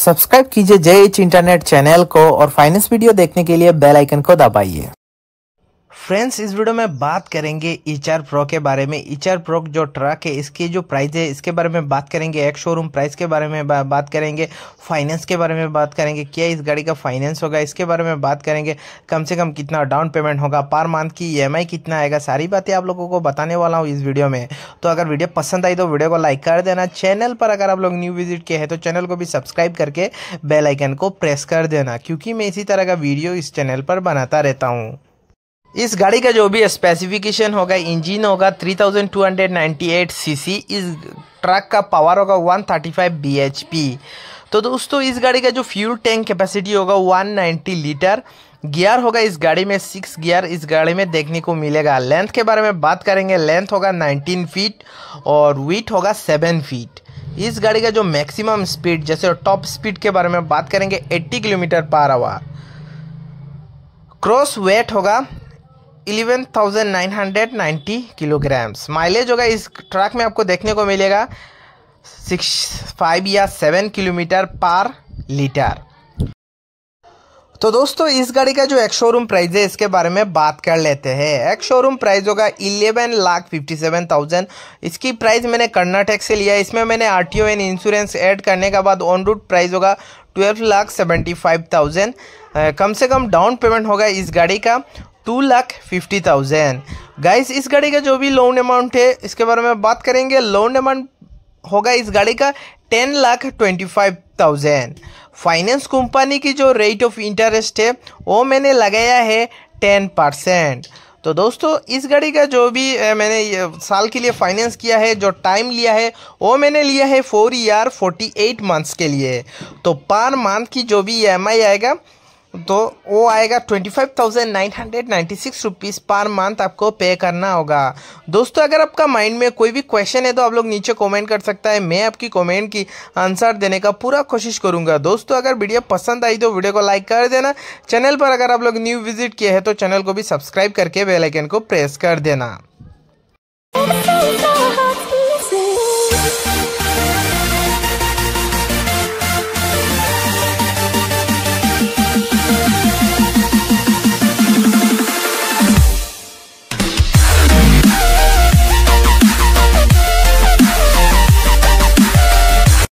subscribe कीजिए जे H internet channel को और फाइनेंस वीडियो देखने के लिए बेल आइकन को दबाइए फ्रेंड्स इस वीडियो में बात करेंगे ईचर प्रो के बारे में ईचर प्रो जो ट्रक है इसकी जो प्राइस है इसके बारे में बात करेंगे एक शोरूम प्राइस के बारे में बात करेंगे फाइनेंस के बारे में बात करेंगे क्या इस गाड़ी का फाइनेंस होगा इसके बारे में बात करेंगे कम से कम कितना डाउन पेमेंट होगा पर मंथ की ई कितना आएगा सारी बातें आप लोगों को बताने वाला हूँ इस वीडियो में तो अगर वीडियो पसंद आई तो वीडियो को लाइक कर देना चैनल पर अगर आप लोग न्यू विजिट किए हैं तो चैनल को भी सब्सक्राइब करके बेलाइकन को प्रेस कर देना क्योंकि मैं इसी तरह का वीडियो इस चैनल पर बनाता रहता हूँ इस गाड़ी का जो भी स्पेसिफिकेशन होगा इंजन होगा 3298 सीसी इस ट्रक का पावर होगा 135 बीएचपी तो दोस्तों इस गाड़ी का जो फ्यूल टैंक कैपेसिटी होगा 190 लीटर गियर होगा इस गाड़ी में सिक्स गियर इस गाड़ी में देखने को मिलेगा लेंथ के बारे में बात करेंगे लेंथ होगा 19 फीट और वीट होगा 7 फीट इस गाड़ी का जो मैक्सिमम स्पीड जैसे टॉप स्पीड के बारे में बात करेंगे 80 kilometre per hour cross wait होगा 11,990 किलोग्राम्स माइलेज होगा इस ट्रक में आपको देखने को मिलेगा सिक्स फाइव या सेवन किलोमीटर पर लीटर तो दोस्तों इस गाड़ी का जो एक शोरूम प्राइस है इसके बारे में बात कर लेते हैं एक शोरूम प्राइस होगा eleven lakh fifty seven thousand इसकी प्राइस मैंने कर्नाटक से लिया इसमें मैंने R T O and insurance add करने के बाद ऑन रूट प्राइस होगा twelve lakh seventy five thousand कम से कम डाउन पेमेंट होगा इस गाड़ी का two lakh fifty thousand guys इस गाड़ी का जो भी लोन अमाउंट है इसके बारे में बात करेंगे लोन अमाउंट होगा इस गाड़ी का ten lakh twenty five thousand finance company की जो रेट ऑफ इंटरेस्ट है वो मैंने लगाया है टेन परसेंट तो दोस्तों इस गाड़ी का जो भी मैंने साल के लिए फाइनेंस किया है जो टाइम लिया है वो मैंने लिया है four year forty eight months के लिए तो पर मंथ की जो भी ई आएगा तो वो आएगा twenty five thousand nine hundred ninety six rupees per month आपको पे करना होगा दोस्तों अगर आपका माइंड में कोई भी क्वेश्चन है तो आप लोग नीचे कमेंट कर सकता है मैं आपकी कमेंट की आंसर देने का पूरा कोशिश करूंगा दोस्तों अगर वीडियो पसंद आई तो वीडियो को लाइक कर देना चैनल पर अगर आप लोग न्यू विजिट किए हैं तो चैनल को भी सब्सक्राइब करके बेलाइकन को प्रेस कर देना